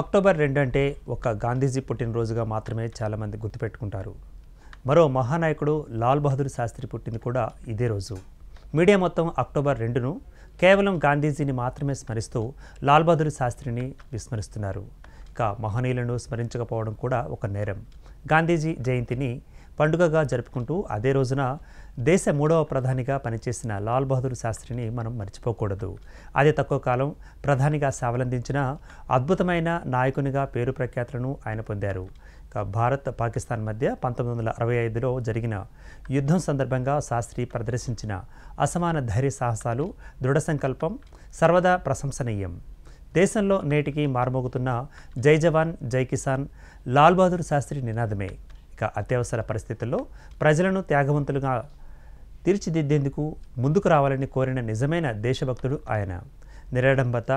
October రెండు అంటే ఒక గాంధీజీ పుట్టినరోజుగా మాత్రమే చాలామంది గుర్తుపెట్టుకుంటారు మరో మహానాయకుడు లాల్ బహదూర్ శాస్త్రి పుట్టింది కూడా ఇదే రోజు మీడియా మొత్తం అక్టోబర్ రెండును కేవలం గాంధీజీని మాత్రమే స్మరిస్తూ లాల్ బహదూర్ శాస్త్రిని విస్మరిస్తున్నారు ఇక మహనీయులను స్మరించకపోవడం కూడా ఒక నేరం గాంధీజీ జయంతిని పండుగగా జరుపుకుంటూ అదే రోజున దేశ మూడవ ప్రధానిగా పనిచేసిన లాల్ బహదూర్ శాస్త్రిని మనం మర్చిపోకూడదు అదే తక్కువ కాలం ప్రధానిగా సేవలందించిన అద్భుతమైన నాయకునిగా పేరు ప్రఖ్యాతులను ఆయన పొందారు భారత్ పాకిస్తాన్ మధ్య పంతొమ్మిది వందల అరవై ఐదులో జరిగిన యుద్ధం సందర్భంగా శాస్త్రి ప్రదర్శించిన అసమాన ధైర్య సాహసాలు దృఢ సంకల్పం సర్వదా ప్రశంసనీయం దేశంలో నేటికి మారుమోగుతున్న జై జవాన్ జై కిసాన్ లాల్ బహదూర్ శాస్త్రి నినాదమే ఇక అత్యవసర పరిస్థితుల్లో ప్రజలను త్యాగవంతులుగా తీర్చిదిద్దేందుకు ముందుకు రావాలని కోరిన నిజమైన దేశభక్తుడు ఆయన నిరాడంబత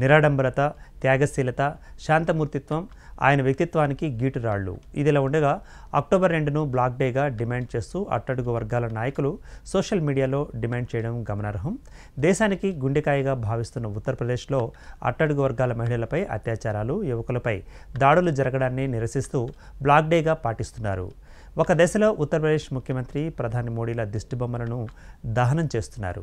నిరాడంబరత త్యాగశీలత శాంతమూర్తిత్వం ఆయన వ్యక్తిత్వానికి గీటురాళ్ళు ఇదిలా ఉండగా అక్టోబర్ రెండును బ్లాక్ డేగా డిమాండ్ చేస్తూ అట్టడుగు వర్గాల నాయకులు సోషల్ మీడియాలో డిమాండ్ చేయడం గమనార్హం దేశానికి గుండెకాయగా భావిస్తున్న ఉత్తరప్రదేశ్లో అట్టడుగు వర్గాల మహిళలపై అత్యాచారాలు యువకులపై దాడులు జరగడాన్ని నిరసిస్తూ బ్లాక్ డేగా పాటిస్తున్నారు ఒక దశలో ఉత్తరప్రదేశ్ ముఖ్యమంత్రి ప్రధాని మోడీల దిష్టిబొమ్మలను దహనం చేస్తున్నారు